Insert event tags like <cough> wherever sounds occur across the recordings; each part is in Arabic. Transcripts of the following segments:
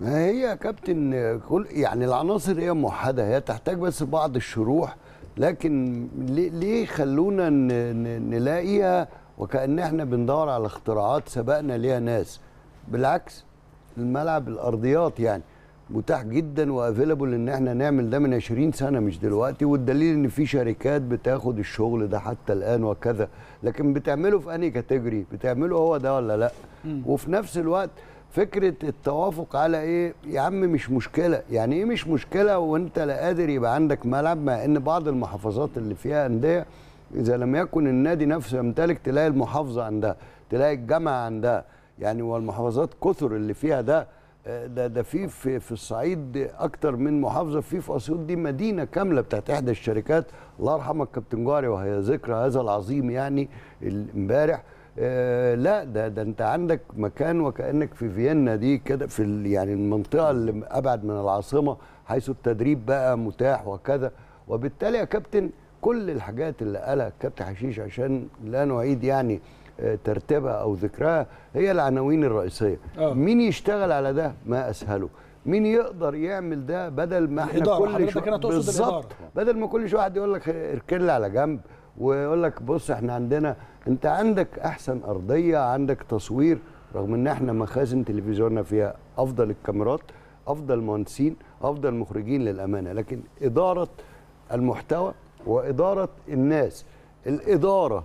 ما هي يا كابتن كل يعني العناصر هي موحده هي تحتاج بس بعض الشروح لكن ليه خلونا نلاقيها وكان احنا بندور على اختراعات سبقنا ليها ناس بالعكس الملعب الارضيات يعني متاح جدا وافيلابل ان احنا نعمل ده من 20 سنه مش دلوقتي والدليل ان في شركات بتاخد الشغل ده حتى الان وكذا لكن بتعمله في انهي كاتيجوري بتعمله هو ده ولا لا وفي نفس الوقت فكره التوافق على ايه يا عم مش مشكله يعني ايه مش مشكله وانت لا قادر يبقى عندك ملعب مع ان بعض المحافظات اللي فيها انديه اذا لم يكن النادي نفسه يمتلك تلاقي المحافظه عندها تلاقي الجامعه عندها يعني والمحافظات كثر اللي فيها ده آه، ده ده في في, في الصعيد اكتر من محافظه في في اسيوط دي مدينه كامله بتاعت احدى الشركات الله يرحمها الكابتن جاري وهي ذكرى هذا العظيم يعني امبارح آه، لا ده ده انت عندك مكان وكانك في فيينا دي كده في يعني المنطقه اللي ابعد من العاصمه حيث التدريب بقى متاح وكذا وبالتالي يا كابتن كل الحاجات اللي قالها كابتن حشيش عشان لا نعيد يعني آه، ترتيبها او ذكرها هي العناوين الرئيسيه أوه. مين يشتغل على ده ما اسهله مين يقدر يعمل ده بدل ما احنا كل شويه بالظبط بدل ما كل واحد يقول لك اركن على جنب ويقول لك بص احنا عندنا انت عندك احسن ارضيه عندك تصوير رغم ان احنا مخازن تلفزيوننا فيها افضل الكاميرات افضل مهندسين افضل مخرجين للامانه لكن اداره المحتوى واداره الناس الاداره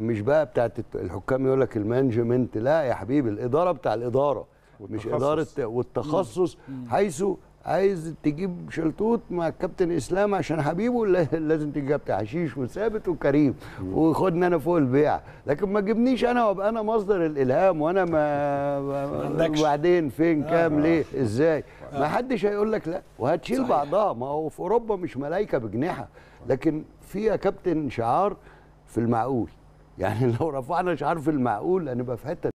مش بقى بتاعت الحكام يقول لك المانجمنت لا يا حبيبي الاداره بتاع الاداره والتخصص. مش اداره والتخصص مم. حيث عايز تجيب شلتوت مع كابتن اسلام عشان حبيبه لازم تجيب كابتن حشيش وثابت وكريم وخدني انا فوق البيع لكن ما تجيبنيش انا وابقى انا مصدر الالهام وانا ما وبعدين فين آه. كام ليه ازاي آه. ما حدش هيقول لك لا وهتشيل صحيح. بعضها ما هو في اوروبا مش ملايكه بجناحه لكن في يا كابتن شعار في المعقول يعني <laughs> لو رفعنا شعار في المعقول هنبقى في حته